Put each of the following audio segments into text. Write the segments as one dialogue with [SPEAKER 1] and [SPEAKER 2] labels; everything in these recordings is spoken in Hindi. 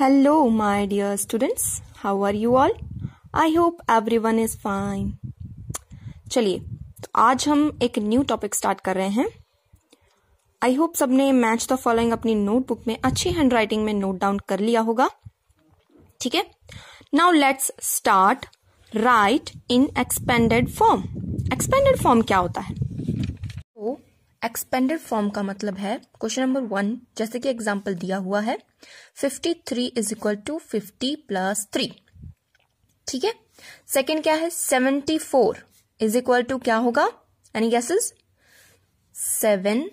[SPEAKER 1] Hello, my dear students. How are you all? I hope everyone is fine. चलिए तो आज हम एक न्यू टॉपिक स्टार्ट कर रहे हैं आई होप सबने मैच द फॉलोइंग अपनी नोटबुक में अच्छी हैंड राइटिंग में नोट डाउन कर लिया होगा ठीक है now let's start write in expanded form expanded form क्या होता है एक्सपेंडेड फॉर्म का मतलब है क्वेश्चन नंबर वन जैसे कि एग्जाम्पल दिया हुआ है fifty three is equal to fifty plus three ठीक है सेकेंड क्या है seventy four is equal to क्या होगा any guesses seven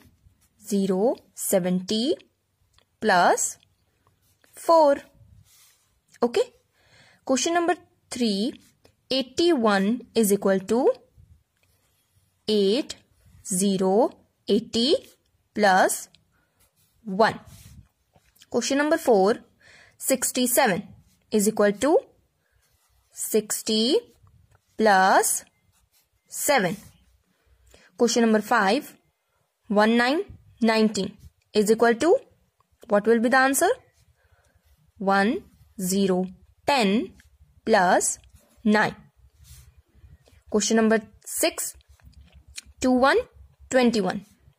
[SPEAKER 1] zero seventy plus four okay question number three eighty one is equal to eight zero 80 plus 1. Question number 4. 67 is equal to 60 plus 7. Question number 5. 1919 is equal to what will be the answer? 1 0 10 plus 9. Question number 6. 2 1 21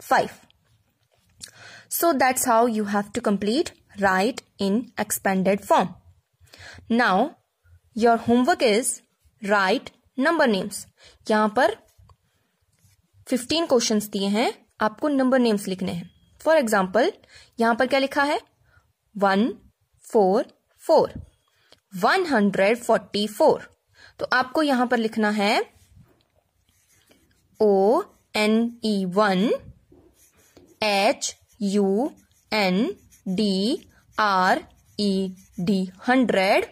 [SPEAKER 1] five. So that's how you have to complete write in expanded form. Now your homework is write number names. यहाँ पर 15 क्वेश्चंस दिए हैं आपको नंबर नेम्स लिखने हैं फॉर एग्जाम्पल यहां पर क्या लिखा है one four four one hundred forty four तो आपको यहां पर लिखना है O N E one H U N D R E D hundred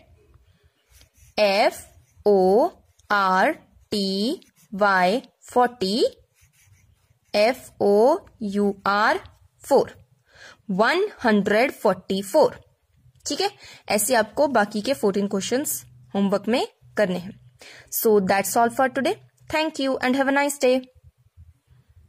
[SPEAKER 1] F O R T Y forty F O U R four one hundred forty four ठीक है ऐसे आपको बाकी के फोर्टीन क्वेश्चन होमवर्क में करने हैं so that's all for today thank you and have a nice day